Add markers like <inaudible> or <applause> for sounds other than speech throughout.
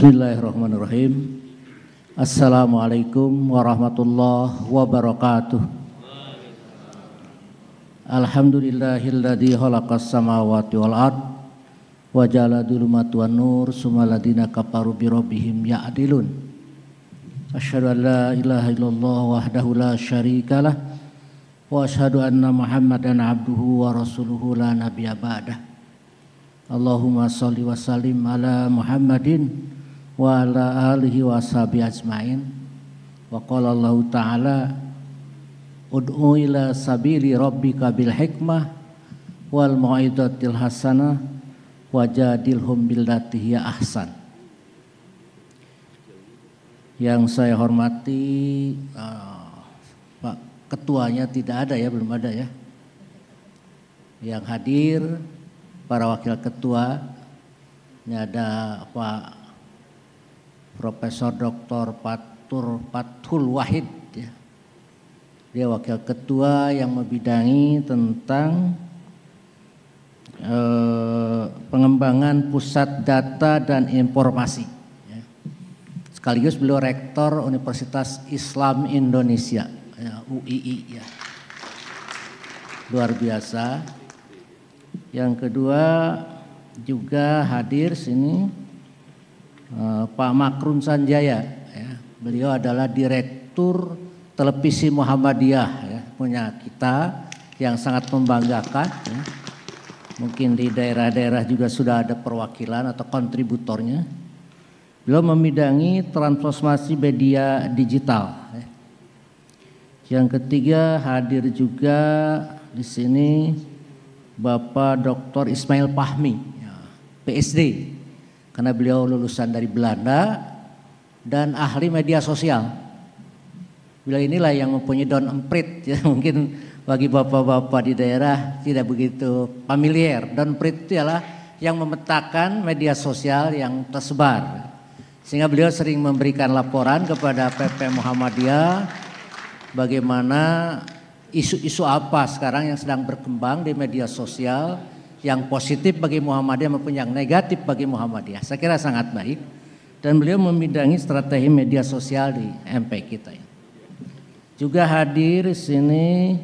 Bismillahirrahmanirrahim. Assalamualaikum warahmatullahi wabarakatuh. Alhamdulillahilladzi khalaqas samawati wal ard wa jala wan nur sumaladina kafaru bi rabbihim ya'dilun. Asyhadu an la ilaha illallah wahdahu la syarikalah wa asyhadu anna Muhammadan abduhu wa rasuluhu la nabiyya ba'dah. Allahumma salli wa sallim ala Muhammadin wa ala alihi wa sahbi ajmain wa qala Allah taala ud'u ila sabili rabbika bil hikmah wal mau'izatil hasanah bil billati hiya ahsan yang saya hormati eh, Pak ketuanya tidak ada ya belum ada ya yang hadir para wakil ketua ini ada Pak Profesor Dr. Patur Patul Wahid ya. Dia wakil ketua yang membidangi tentang eh, pengembangan pusat data dan informasi. Ya. Sekaligus beliau rektor Universitas Islam Indonesia ya, UII ya. Luar biasa. Yang kedua juga hadir sini Eh, Pak Makrun Sanjaya. Ya. Beliau adalah direktur televisi Muhammadiyah ya, punya kita yang sangat membanggakan. Ya. Mungkin di daerah-daerah juga sudah ada perwakilan atau kontributornya. Beliau memidangi transformasi media digital. Ya. Yang ketiga hadir juga di sini Bapak Dr. Ismail Pahmi, ya, PSD karena beliau lulusan dari Belanda dan ahli media sosial. Beliau inilah yang mempunyai don emprit <laughs> ya mungkin bagi bapak-bapak di daerah tidak begitu familiar. Don emprit itu ialah yang memetakan media sosial yang tersebar. Sehingga beliau sering memberikan laporan kepada PP Muhammadiyah bagaimana isu-isu apa sekarang yang sedang berkembang di media sosial yang positif bagi Muhammadiyah maupun yang negatif bagi Muhammadiyah. Saya kira sangat baik dan beliau membidangi strategi media sosial di MP kita. Juga hadir di sini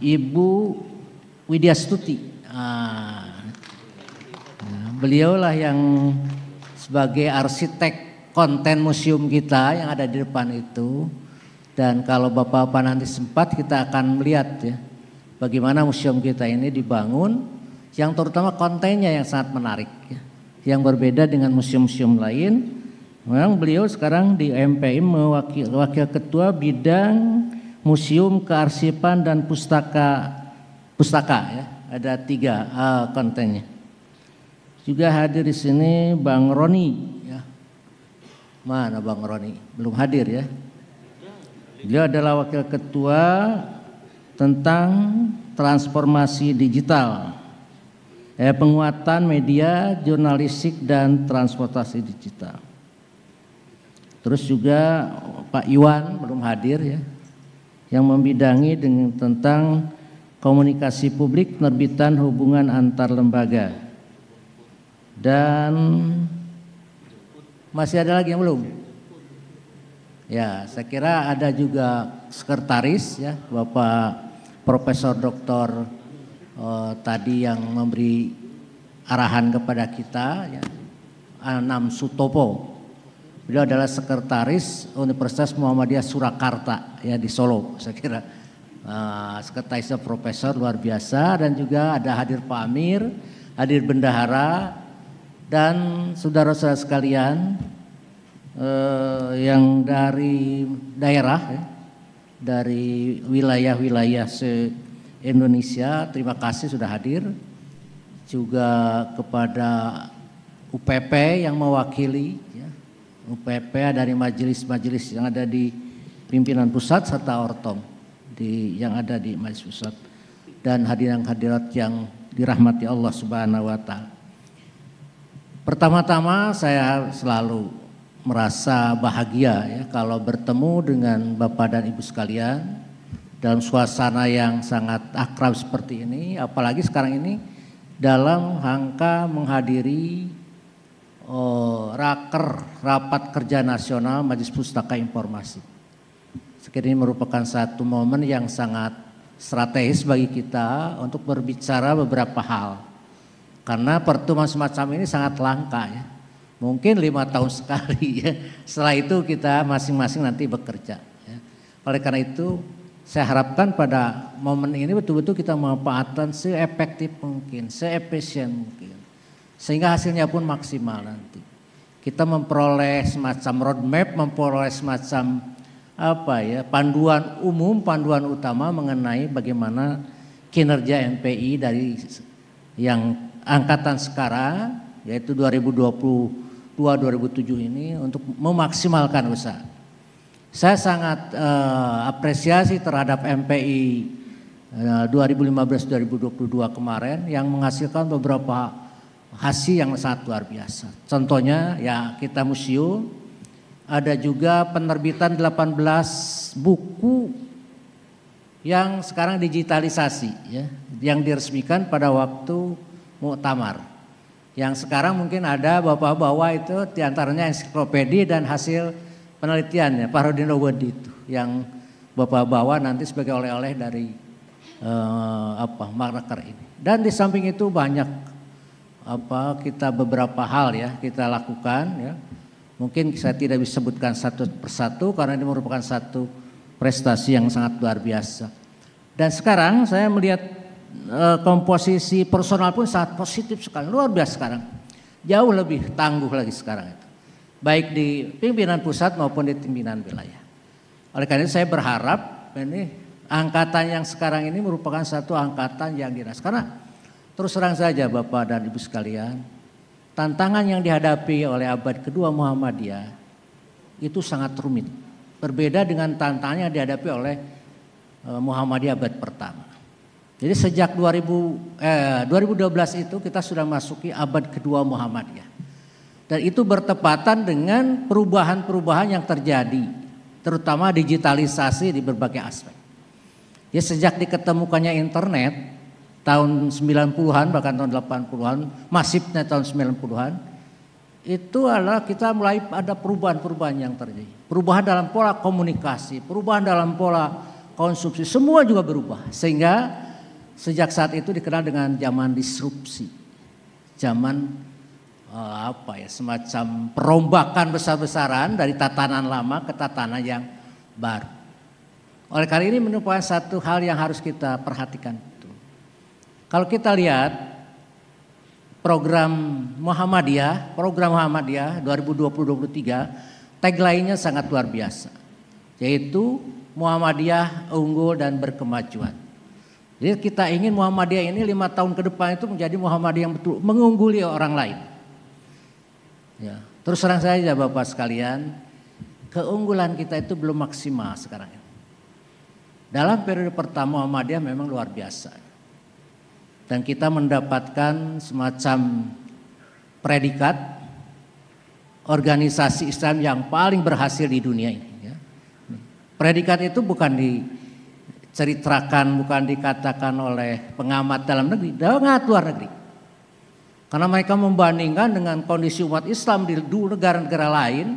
Ibu Widya Stuti. Ah. Ya, beliaulah yang sebagai arsitek konten museum kita yang ada di depan itu. Dan kalau Bapak-Bapak nanti sempat kita akan melihat ya bagaimana museum kita ini dibangun yang terutama kontennya yang sangat menarik ya. yang berbeda dengan museum-museum lain memang beliau sekarang di MPI mewakil wakil ketua bidang museum kearsipan dan pustaka pustaka ya ada tiga uh, kontennya juga hadir di sini Bang Roni ya mana Bang Roni belum hadir ya Dia adalah wakil ketua tentang transformasi digital, eh, penguatan media, jurnalistik, dan transportasi digital. Terus juga Pak Iwan belum hadir ya, yang membidangi dengan tentang komunikasi publik, penerbitan hubungan antar lembaga. Dan masih ada lagi yang belum? Ya, saya kira ada juga sekretaris ya, Bapak Profesor Doktor Uh, tadi yang memberi arahan kepada kita, ya, Anam Sutopo. Beliau adalah sekretaris Universitas Muhammadiyah Surakarta ya di Solo, <laughs> saya kira. Uh, eh, sekretarisnya profesor luar biasa dan juga ada hadir Pak Amir, hadir bendahara dan saudara-saudara sekalian eh, yang dari daerah ya, dari wilayah-wilayah se-Indonesia. Terima kasih sudah hadir. Juga kepada UPP yang mewakili ya. UPP dari majelis-majelis yang ada di pimpinan pusat serta Ortom di yang ada di majelis pusat dan hadirin hadirat yang dirahmati Allah Subhanahu wa taala. Pertama-tama saya selalu merasa bahagia ya kalau bertemu dengan Bapak dan Ibu sekalian dalam suasana yang sangat akrab seperti ini apalagi sekarang ini dalam rangka menghadiri oh, raker rapat kerja nasional Majelis Pustaka Informasi. Sekiranya ini merupakan satu momen yang sangat strategis bagi kita untuk berbicara beberapa hal. Karena pertemuan semacam ini sangat langka ya Mungkin lima tahun sekali ya. Setelah itu kita masing-masing nanti bekerja. Ya. Oleh karena itu saya harapkan pada momen ini betul-betul kita memanfaatkan seefektif mungkin, seefisien mungkin. Sehingga hasilnya pun maksimal nanti. Kita memperoleh semacam roadmap, memperoleh semacam apa ya panduan umum, panduan utama mengenai bagaimana kinerja NPI dari yang angkatan sekarang yaitu 2020 2007 ini untuk memaksimalkan usaha. Saya sangat uh, apresiasi terhadap MPI uh, 2015-2022 kemarin yang menghasilkan beberapa hasil yang sangat luar biasa. Contohnya ya kita museum, ada juga penerbitan 18 buku yang sekarang digitalisasi ya, yang diresmikan pada waktu muktamar. Yang sekarang mungkin ada bapak bawa itu diantaranya ensiklopedi dan hasil penelitiannya Parudin Owedi itu yang bapak bawa nanti sebagai oleh-oleh dari eh, apa marker ini. Dan di samping itu banyak apa kita beberapa hal ya kita lakukan ya. Mungkin saya tidak bisa sebutkan satu persatu karena ini merupakan satu prestasi yang sangat luar biasa. Dan sekarang saya melihat Eh, komposisi personal pun sangat positif sekali, luar biasa sekarang. Jauh lebih tangguh lagi sekarang itu. Baik di pimpinan pusat maupun di pimpinan wilayah. Oleh karena itu saya berharap ini angkatan yang sekarang ini merupakan satu angkatan yang dinas. Karena terus terang saja Bapak dan Ibu sekalian, tantangan yang dihadapi oleh abad kedua Muhammadiyah itu sangat rumit. Berbeda dengan tantangan yang dihadapi oleh eh, Muhammadiyah abad pertama. Jadi sejak 2000, eh, 2012 itu kita sudah masuki abad kedua Muhammad ya, Dan itu bertepatan dengan perubahan-perubahan yang terjadi. Terutama digitalisasi di berbagai aspek. Ya sejak diketemukannya internet tahun 90-an bahkan tahun 80-an, masifnya tahun 90-an, itu adalah kita mulai ada perubahan-perubahan yang terjadi. Perubahan dalam pola komunikasi, perubahan dalam pola konsumsi, semua juga berubah. Sehingga Sejak saat itu dikenal dengan zaman disrupsi, zaman eh, apa ya semacam perombakan besar-besaran dari tatanan lama ke tatanan yang baru. Oleh karena ini merupakan satu hal yang harus kita perhatikan. Kalau kita lihat program Muhammadiyah, program Muhammadiyah 2020-2023, tagline-nya sangat luar biasa, yaitu Muhammadiyah unggul dan berkemajuan. Jadi kita ingin Muhammadiyah ini lima tahun ke depan itu menjadi Muhammadiyah yang betul mengungguli orang lain. Ya. Terus terang saja Bapak sekalian, keunggulan kita itu belum maksimal sekarang Dalam periode pertama Muhammadiyah memang luar biasa. Dan kita mendapatkan semacam predikat organisasi Islam yang paling berhasil di dunia ini. Ya. Predikat itu bukan di diceritakan bukan dikatakan oleh pengamat dalam negeri, pengamat luar negeri. Karena mereka membandingkan dengan kondisi umat Islam di negara-negara lain,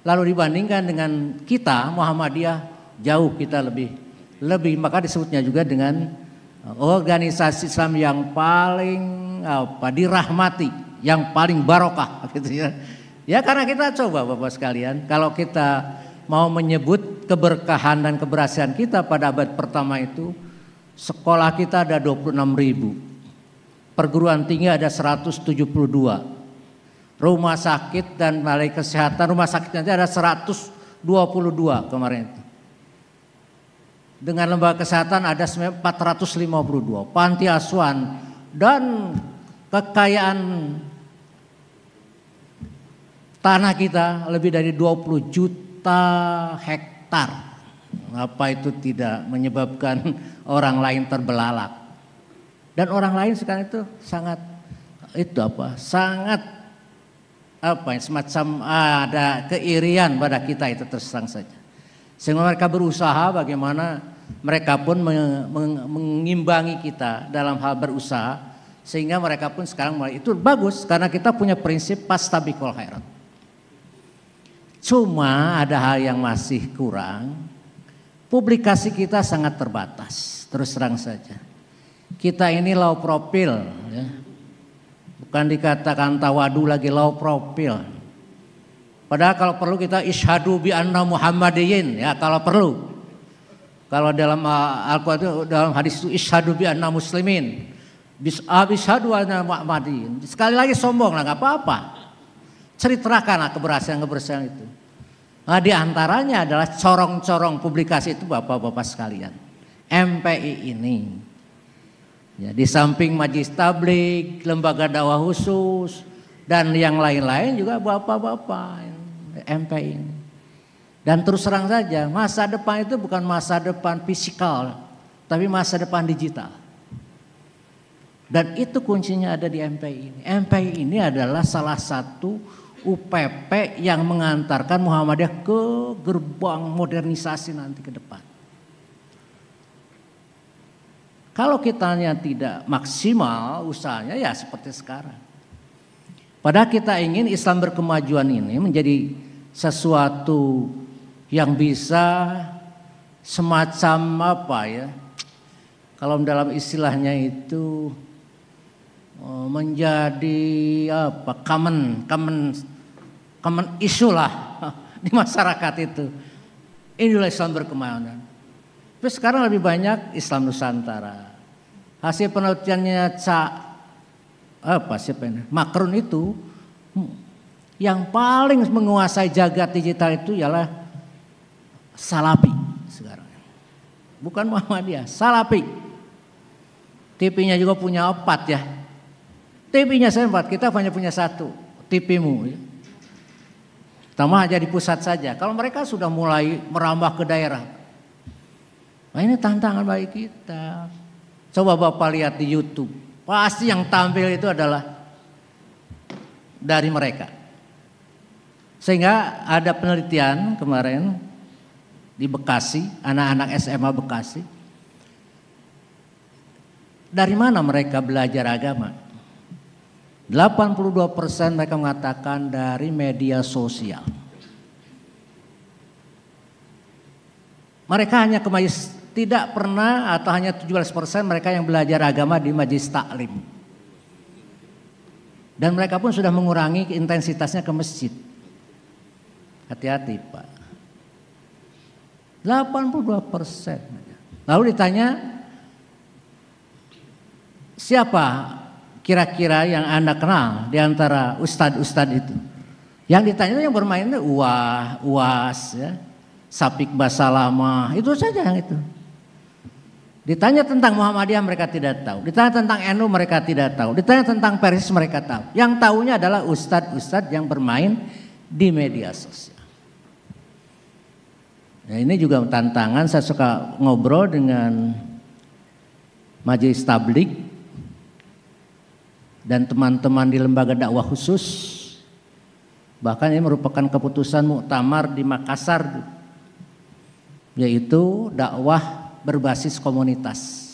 lalu dibandingkan dengan kita Muhammadiyah jauh kita lebih lebih maka disebutnya juga dengan eh, organisasi Islam yang paling apa dirahmati, yang paling barokah <laughs> gitu ya. Ya karena kita coba Bapak sekalian, kalau kita mau menyebut keberkahan dan keberhasilan kita pada abad pertama itu sekolah kita ada 26 ribu. Perguruan tinggi ada 172. Rumah sakit dan balai kesehatan rumah sakit nanti ada 122 kemarin itu. Dengan lembaga kesehatan ada 452, panti asuhan dan kekayaan tanah kita lebih dari 20 juta hektar datar. Apa itu tidak menyebabkan <laughs> orang lain terbelalak. Dan orang lain sekarang itu sangat itu apa? Sangat apa ya, semacam ada keirian pada kita itu tersang saja. Sehingga mereka berusaha bagaimana mereka pun mengimbangi kita dalam hal berusaha sehingga mereka pun sekarang mulai itu bagus karena kita punya prinsip pastabikul khairat. Cuma ada hal yang masih kurang. Publikasi kita sangat terbatas, terus terang saja. Kita ini low profil, ya. bukan dikatakan tawadu lagi low profil. Padahal kalau perlu kita ishadu bi anna muhammadiyin ya kalau perlu. Kalau dalam eh, Al-Quran dalam hadis itu ishadu bi anna muslimin. Bis, ah, ishadu anna muhammadiyin. Sekali lagi sombong lah nggak apa-apa. Ceritakanlah keberhasilan-keberhasilan itu. Nah, di antaranya adalah corong-corong publikasi itu Bapak-bapak sekalian. MPI ini. Ya, di samping Majlis Tablik, Lembaga Dakwah Khusus, dan yang lain-lain juga Bapak-bapak MPI ini. Dan terus terang saja, masa depan itu bukan masa depan fisikal, tapi masa depan digital. Dan itu kuncinya ada di MPI ini. MPI ini adalah salah satu UPP yang mengantarkan Muhammadiyah ke gerbang modernisasi nanti ke depan. Kalau kita hanya tidak maksimal usahanya ya seperti sekarang. Padahal kita ingin Islam berkemajuan ini menjadi sesuatu yang bisa semacam apa ya? Kalau dalam istilahnya itu eh, menjadi apa common common isu lah <laughs> di masyarakat itu. Inilah Islam berkemajuan. Tapi sekarang lebih banyak Islam Nusantara. Hasil penelitiannya Cak apa sih pen? Makron itu hmm, yang paling menguasai jagat digital itu ialah Salapi sekarang. Bukan Muhammadiyah, Salapi. TV-nya juga punya empat ya. TV-nya saya empat, kita hanya punya satu. TV-mu. Ya. Tambah aja di pusat saja. Kalau mereka sudah mulai merambah ke daerah. Nah ini tantangan bagi kita. Coba Bapak lihat di Youtube. Pasti yang tampil itu adalah dari mereka. Sehingga ada penelitian kemarin di Bekasi, anak-anak SMA Bekasi. Dari mana mereka belajar agama? 82 persen mereka mengatakan dari media sosial. Mereka hanya ke majlis, tidak pernah atau hanya 17 persen mereka yang belajar agama di majlis taklim. Dan mereka pun sudah mengurangi intensitasnya ke masjid. Hati-hati Pak. 82 persen. Lalu ditanya, siapa kira-kira yang Anda kenal di antara ustad ustadz itu? Yang ditanya itu yang bermain itu uah, uas, ya, sapik basalama, itu saja yang itu. Ditanya tentang Muhammadiyah mereka tidak tahu. Ditanya tentang NU mereka tidak tahu. Ditanya tentang Paris mereka tahu. Yang tahunya adalah ustad-ustad yang bermain di media sosial. Nah ini juga tantangan saya suka ngobrol dengan majelis tablik dan teman-teman di lembaga dakwah khusus. Bahkan ini merupakan keputusan muktamar di Makassar yaitu dakwah berbasis komunitas.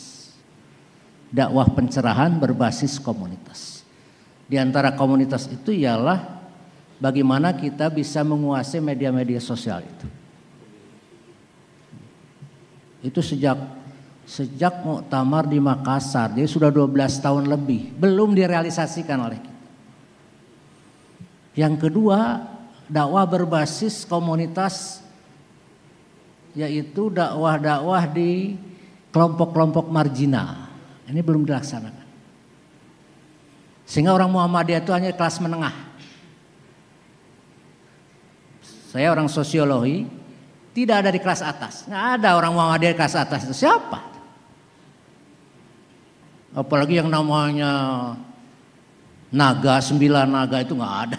Dakwah pencerahan berbasis komunitas. Di antara komunitas itu ialah bagaimana kita bisa menguasai media-media sosial itu. Itu sejak Sejak muktamar di Makassar, dia sudah 12 tahun lebih, belum direalisasikan oleh kita. Yang kedua, dakwah berbasis komunitas yaitu dakwah-dakwah di kelompok-kelompok marginal. Ini belum dilaksanakan. Sehingga orang Muhammadiyah itu hanya kelas menengah. Saya orang sosiologi, tidak ada di kelas atas. Nggak ada orang Muhammadiyah di kelas atas itu siapa? apalagi yang namanya naga sembilan naga itu nggak ada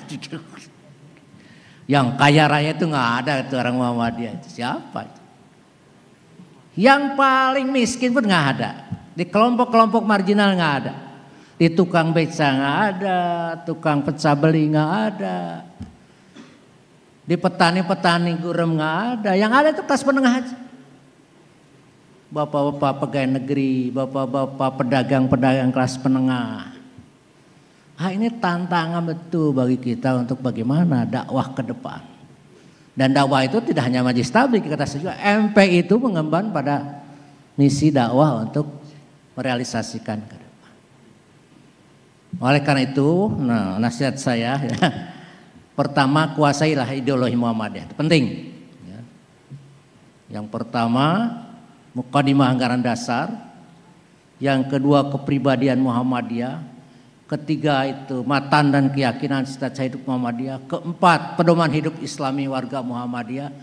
<laughs> yang kaya raya itu nggak ada itu orang Muhammadiyah itu siapa yang paling miskin pun nggak ada di kelompok-kelompok marginal nggak ada di tukang beca nggak ada tukang pecah beli nggak ada di petani-petani gurem nggak ada yang ada itu kelas menengah aja bapak-bapak pegawai negeri, bapak-bapak pedagang-pedagang kelas menengah. Ah ini tantangan betul bagi kita untuk bagaimana dakwah ke depan. Dan dakwah itu tidak hanya majlis tablik, kata saya juga MP itu mengemban pada misi dakwah untuk merealisasikan ke depan. Oleh karena itu, nah, nasihat saya <laughs> ya, pertama kuasailah ideologi Muhammadiyah, itu penting. Ya. Yang pertama Mukadimah Anggaran Dasar, yang kedua kepribadian Muhammadiyah, ketiga itu matan dan keyakinan cita-cita hidup Muhammadiyah, keempat pedoman hidup Islami warga Muhammadiyah,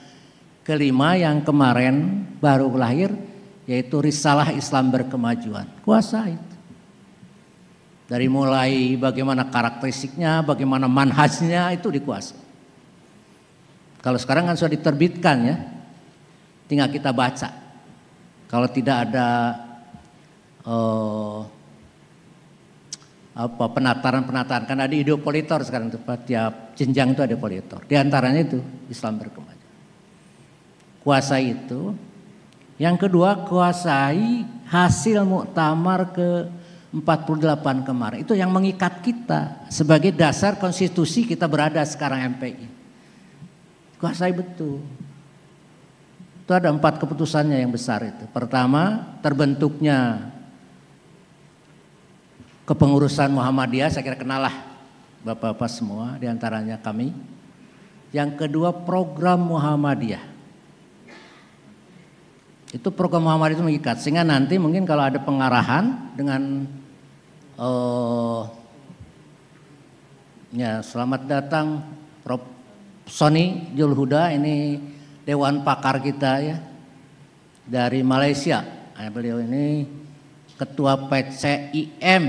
kelima yang kemarin baru lahir yaitu Risalah Islam Berkemajuan. Kuasa itu. Dari mulai bagaimana karakteristiknya, bagaimana manhajnya itu dikuasai. Kalau sekarang kan sudah diterbitkan ya, tinggal kita baca. Kalau tidak ada uh, apa penataran-penataran kan ada ideopolitor sekarang itu tiap jenjang itu ada politor. Di antaranya itu Islam berkemajuan. Kuasa itu yang kedua kuasai hasil muktamar ke 48 kemarin. Itu yang mengikat kita sebagai dasar konstitusi kita berada sekarang MPI. Kuasai betul. Itu ada empat keputusannya yang besar itu. Pertama, terbentuknya kepengurusan Muhammadiyah, saya kira kenalah Bapak-Bapak semua, diantaranya kami. Yang kedua, program Muhammadiyah. Itu program Muhammadiyah itu mengikat, sehingga nanti mungkin kalau ada pengarahan dengan uh, ya selamat datang Prof. Sony Julhuda ini dewan pakar kita ya dari Malaysia. Nah, beliau ini ketua PCIM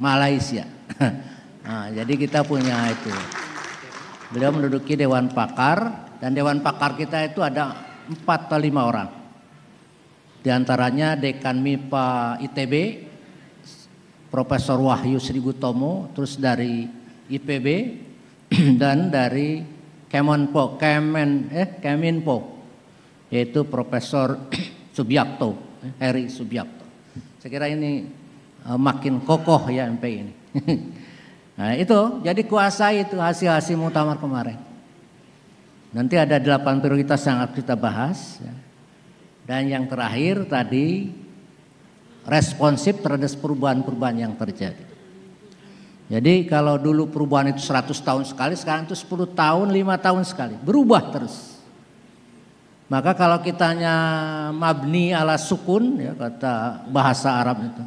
Malaysia. <laughs> Nah, jadi kita punya itu. Beliau menduduki dewan pakar dan dewan pakar kita itu ada empat atau lima orang. Di antaranya dekan MIPA ITB Profesor Wahyu Sri Gutomo, terus dari IPB <clears throat> dan dari Kemenpo, Kemen, eh, Keminpo, yaitu Profesor <clears throat> Subiakto, Heri eh, Subiakto. Saya kira ini eh, makin kokoh ya MP ini. <laughs> nah itu, jadi kuasai itu hasil-hasil mutamar kemarin. Nanti ada delapan prioritas yang akan kita bahas. Ya. Dan yang terakhir tadi responsif terhadap perubahan-perubahan yang terjadi. Jadi kalau dulu perubahan itu 100 tahun sekali, sekarang itu 10 tahun, 5 tahun sekali. Berubah terus. Maka kalau kitanya mabni ala sukun, ya kata bahasa Arab itu,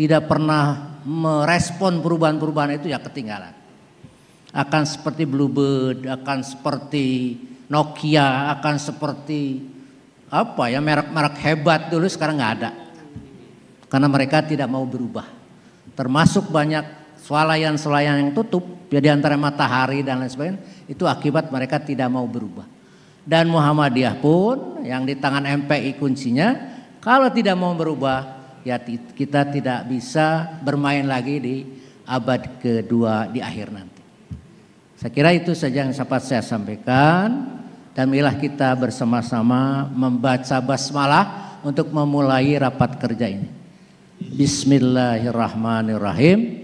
tidak pernah merespon perubahan-perubahan itu ya ketinggalan. Akan seperti Bluebird, akan seperti Nokia, akan seperti apa ya merek-merek hebat dulu sekarang nggak ada. Karena mereka tidak mau berubah. Termasuk banyak swalayan-swalayan yang tutup ya di antara matahari dan lain sebagainya itu akibat mereka tidak mau berubah. Dan Muhammadiyah pun yang di tangan MPI kuncinya kalau tidak mau berubah ya kita tidak bisa bermain lagi di abad kedua di akhir nanti. Saya kira itu saja yang sempat saya sampaikan dan milah kita bersama-sama membaca basmalah untuk memulai rapat kerja ini. Bismillahirrahmanirrahim.